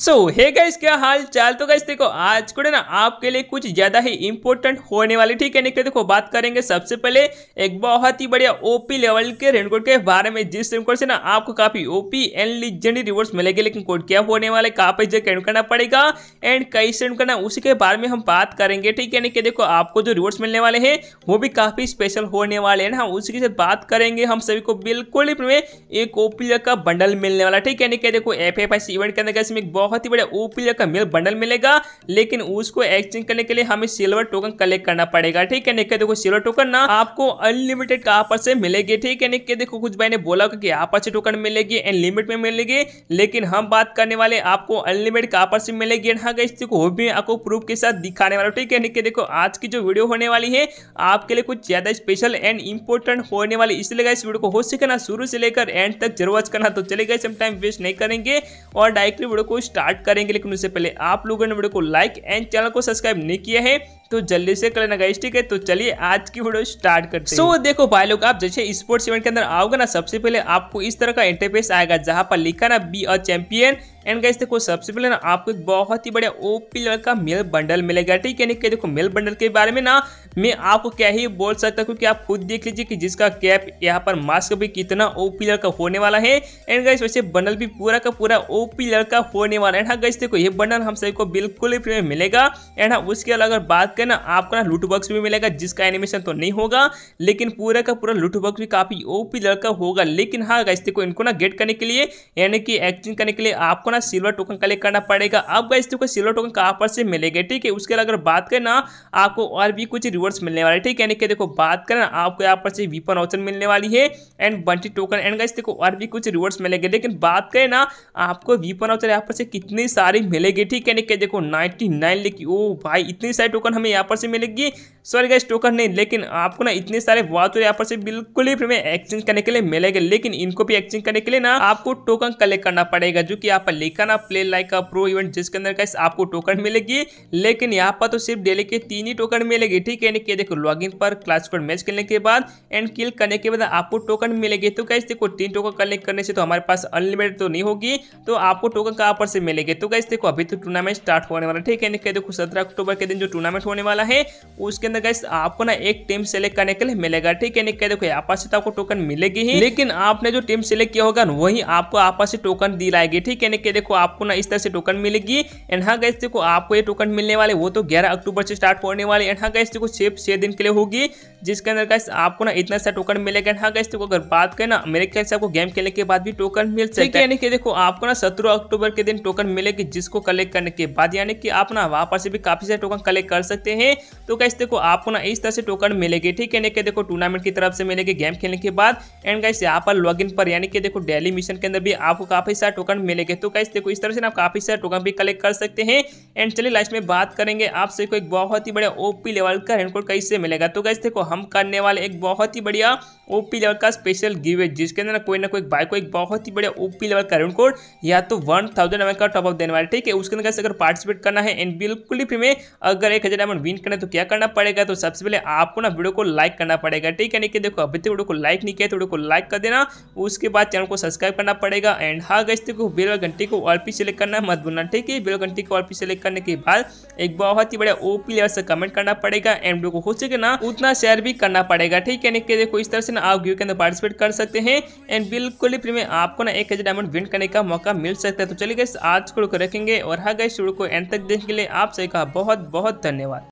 सो hey guys क्या हाल चाल तो गाइस देखो आज को ना आपके लिए कुछ ज़्यादा ही इंपॉर्टेंट होने वाले ठीक है निकले देखो बात करेंगे सबसे पहले एक बहुत ही बढ़िया ओपी लेवल के रेनकोड के बारे में जिस रेनकोड से ना आपको काफ़ी ओपी एंड लीजेंडरी रिवॉर्ड्स मिलेगी लेकिन कोड क्या होने वाले कहाँ पर जो क्लेम करना पड़ेगा एंड कैसे क्लेम करना उसी के बारे में हम बात करेंगे ठीक है निकले देखो आपको जो रिवॉर्ड्स मिलने वाले हैं वो भी काफ़ी स्पेशल होने वाले हैं ना उसी के साथ बात करेंगे हम सभी को बिल्कुल ही एक ओपी का बंडल मिलने वाला ठीक है निकले देखो एफ इवेंट के अंदर कैसे एक बहुत ही बढ़िया ओपी लेवल का मेल बंडल मिलेगा लेकिन उसको एक्सचेंज करने के लिए हमें सिल्वर टोकन कलेक्ट करना पड़ेगा ठीक है निके देखो सिल्वर टोकन ना आपको अनलिमिटेड का आपस से मिलेगी ठीक है निके देखो कुछ भाई ने बोला कि आपस से टोकन मिलेगी अनलिमिट में मिलेगी लेकिन हम बात करने वाले आपको अनलिमिटेड का आपस से मिलेगी एंड हाँ देखो वो भी आपको प्रूफ के साथ दिखाने वाला ठीक है निके देखो आज की जो वीडियो होने वाली है आपके लिए कुछ ज्यादा स्पेशल एंड इंपोर्टेंट होने वाली इसलिए इस वीडियो को हो सके ना शुरू से लेकर एंड तक जरूर करना तो चले गए टाइम वेस्ट नहीं करेंगे और डायरेक्टली वीडियो को स्टार्ट स्टार्ट करेंगे लेकिन उससे पहले आप लोगों ने वीडियो को लाइक एंड चैनल को सब्सक्राइब नहीं किया है तो जल्दी से कर लेना ठीक है तो चलिए आज की वीडियो स्टार्ट करते हैं सो so, देखो भाई लोग आप जैसे स्पोर्ट्स इवेंट के अंदर आओगे ना सबसे पहले आपको इस तरह का इंटरफेस आएगा जहां पर लिखा ना be a champion and guys देखो सबसे पहले ना आपको एक बहुत ही बढ़िया ओपी लेवल का मेल बंडल मिलेगा ठीक है देखो मेल बंडल के बारे में ना मैं आपको क्या ही बोल सकता हूँ क्योंकि आप खुद देख लीजिए कि जिसका कैप यहाँ पर मास्क भी कितना ओपी लेवल का होने वाला है एंड गाइस वैसे बंडल भी पूरा का पूरा ओपी लेवल का होने वाला है हाँ गाइस देखो ये बंडल हम सभी को बिल्कुल ही फ्री में मिलेगा एंड हाँ उसके अलावा अगर बात करें ना आपको ना लूट बॉक्स भी मिलेगा जिसका एनिमेशन तो नहीं होगा लेकिन पूरा का पूरा लूट बॉक्स भी काफी ओपी लेवल का होगा लेकिन हाँ गाइस देखो इनको ना गेट करने के लिए यानी कि एक्सचेंज करने के लिए आपको ना अपना सिल्वर टोकन कलेक्ट करना पड़ेगा अब गाइस देखो सिल्वर टोकन कहाँ पर से मिलेगा ठीक है उसके अगर बात करें ना आपको और भी कुछ रिवॉर्ड्स मिलने वाले ठीक है यानी कि देखो बात करें ना आपको यहाँ पर से वीपन ऑप्शन मिलने वाली है and bounty token and guys देखो और भी कुछ रिवॉर्ड्स मिलेंगे लेकिन बात करें ना आपको वीपन ऑप्शन यहाँ पर से कितने सारे मिलेगी ठीक है यानी कि देखो नाइन्टी नाइन लिखी ओ भाई इतने सारे टोकन हमें यहाँ पर से मिलेगी सॉरी गाइस टोकन नहीं लेकिन आपको ना इतने सारे वाच यहाँ पर से बिल्कुल ही फ्री एक्सचेंज करने के लिए मिलेगा लेकिन इनको भी एक्सचेंज करने के लिए ना आपको टोकन कलेक्ट करना पड़ेगा जो कि यहाँ पर देखा ना प्ले लाइक का प्रो इवेंट जिसके अंदर कैसे आपको टोकन मिलेगी लेकिन यहाँ पर तो सिर्फ डेली के तीन ही टोकन मिलेगी ठीक है कि देखो लॉगिन पर क्लास कोड मैच करने के बाद एंड किल करने के बाद आपको टोकन मिलेगी तो कैसे देखो तीन टोकन कलेक्ट करने से तो हमारे पास अनलिमिटेड तो नहीं होगी तो आपको टोकन कहाँ पर से मिलेगी तो कैसे देखो अभी तो टूर्नामेंट स्टार्ट होने वाला ठीक है यानी देखो सत्रह अक्टूबर के दिन जो टूर्नामेंट होने वाला है उसके अंदर कैसे आपको ना एक टीम सेलेक्ट करने के लिए मिलेगा ठीक है यानी देखो यहाँ पर से तो आपको टोकन मिलेगी ही लेकिन आपने जो टीम सेलेक्ट किया होगा वही आपको आपस से टोकन दिलाएगी ठीक है देखो आपको ना इस तरह से टोकन मिलेगी एंड हाँ गैस देखो आपको ये टोकन मिलने वाले वो तो ग्यारह अक्टूबर से स्टार्ट होने वाले एंड हाँ गैस देखो सिर्फ छह दिन के लिए होगी जिसके अंदर गैस आपको ना इतना सा टोकन मिलेगा एंड हाँ गैस देखो अगर बात करें ना मेरे ख्याल से आपको गेम खेलने के बाद भी टोकन मिल सकता है यानी कि देखो आपको ना सत्रह अक्टूबर के दिन टोकन मिलेगी जिसको कलेक्ट करने के बाद यानी कि आप ना वहाँ पर से भी काफ़ी सारे टोकन कलेक्ट कर सकते हैं तो गैस देखो आपको ना इस तरह से टोकन मिलेगी ठीक है यानी देखो टूर्नामेंट की तरफ से मिलेगी गेम खेलने के बाद एंड गैस यहाँ पर लॉग पर यानी कि देखो डेली मिशन के अंदर भी आपको काफ़ी सारे टोकन मिलेगा तो गाइस देखो इस तरह से ना आप काफ़ी सारे टोकन भी कलेक्ट कर सकते हैं एंड चलिए लास्ट में बात करेंगे आपसे सबको एक बहुत ही बड़ा ओपी लेवल का रेनकोड कोड कैसे मिलेगा तो गाइस देखो हम करने वाले एक बहुत ही बढ़िया ओपी लेवल का स्पेशल गिवे जिसके अंदर कोई ना कोई बाइक को एक बहुत ही बढ़िया ओपी लेवल का रेनकोड या तो वन थाउजेंड एम का टॉपअप देने वाले ठीक है उसके अंदर अगर पार्टिसिपेट करना है एंड बिल्कुल ही फ्री में अगर एक हज़ार डायमंड विन करना है तो क्या करना पड़ेगा तो सबसे पहले आपको ना वीडियो को लाइक करना पड़ेगा ठीक है नहीं देखो अभी तक वीडियो को लाइक नहीं किया तो वीडियो को लाइक कर देना उसके बाद चैनल को सब्सक्राइब करना पड़ेगा एंड हाँ गैस देखो बेल घंटे को ऑल पी सेलेक्ट करना मत भूलना ठीक है बेल घंटी को ऑल पी सेलेक्ट करने के बाद एक बहुत ही बड़ा ओपी लेवल से कमेंट करना पड़ेगा एंड को हो सके ना उतना शेयर भी करना पड़ेगा ठीक है देखो इस तरह से ना आप गिव के अंदर पार्टिसिपेट कर सकते हैं एंड बिल्कुल ही फ्री में आपको ना एक हजार डायमंड विन करने का मौका मिल सकता है तो चलिए गए आज को रखेंगे और हाँ गए शुरू को एंड तक देखने के लिए आप सभी का बहुत बहुत धन्यवाद